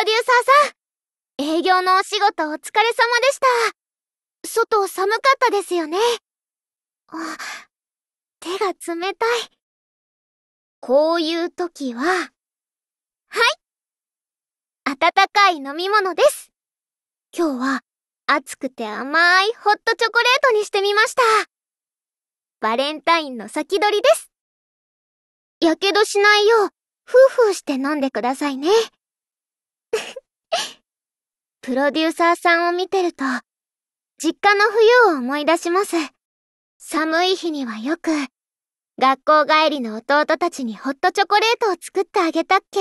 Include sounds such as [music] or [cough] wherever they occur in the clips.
ロデューサーさん。営業のお仕事お疲れ様でした。外寒かったですよね。あ、手が冷たい。こういう時は、はい温かい飲み物です。今日は暑くて甘いホットチョコレートにしてみました。バレンタインの先取りです。やけどしないよう、ふうふうして飲んでくださいね。プロデューサーさんを見てると、実家の冬を思い出します。寒い日にはよく、学校帰りの弟たちにホットチョコレートを作ってあげたっけ。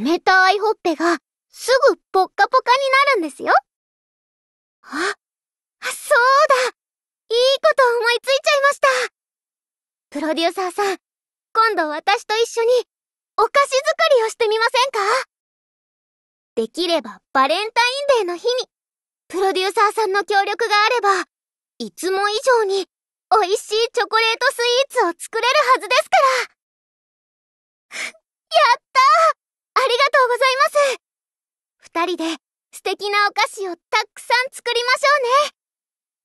冷たいほっぺがすぐポッカポカになるんですよ。あ、そうだいいこと思いついちゃいましたプロデューサーさん、今度私と一緒にお菓子作りをしてみませんかできればバレンタインデーの日に、プロデューサーさんの協力があれば、いつも以上に美味しいチョコレートスイーツを作れるはずですから [laughs] やったーありがとうございます二人で素敵なお菓子をたくさん作りましょうね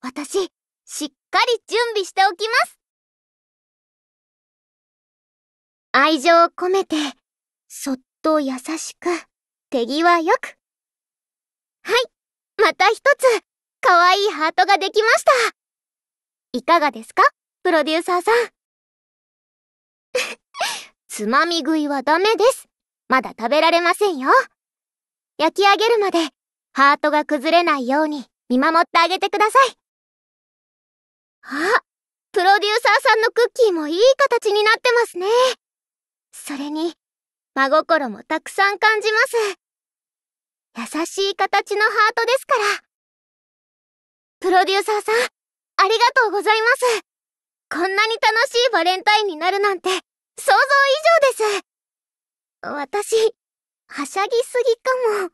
私、しっかり準備しておきます愛情を込めて、そっと優しく。手際よく。はい、また一つ、可愛いハートができました。いかがですか、プロデューサーさん。[laughs] つまみ食いはダメです。まだ食べられませんよ。焼き上げるまで、ハートが崩れないように見守ってあげてください。あ、プロデューサーさんのクッキーもいい形になってますね。それに、真心もたくさん感じます。優しい形のハートですから。プロデューサーさん、ありがとうございます。こんなに楽しいバレンタインになるなんて、想像以上です。私、はしゃぎすぎかも。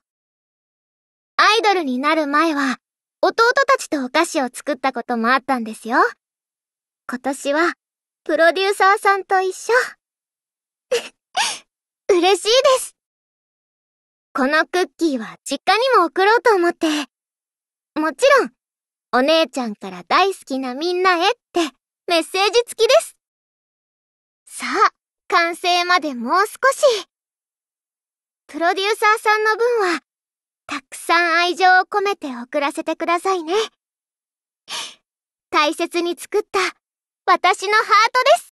アイドルになる前は、弟たちとお菓子を作ったこともあったんですよ。今年は、プロデューサーさんと一緒。嬉しいです。このクッキーは実家にも送ろうと思って。もちろん、お姉ちゃんから大好きなみんなへってメッセージ付きです。さあ、完成までもう少し。プロデューサーさんの分は、たくさん愛情を込めて送らせてくださいね。大切に作った私のハートです。